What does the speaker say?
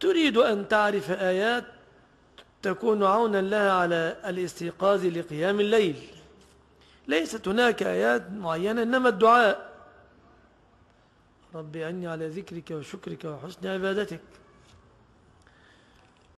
تريد أن تعرف آيات تكون عونا لها على الاستيقاظ لقيام الليل ليست هناك آيات معينة إنما الدعاء ربي أني على ذكرك وشكرك وحسن عبادتك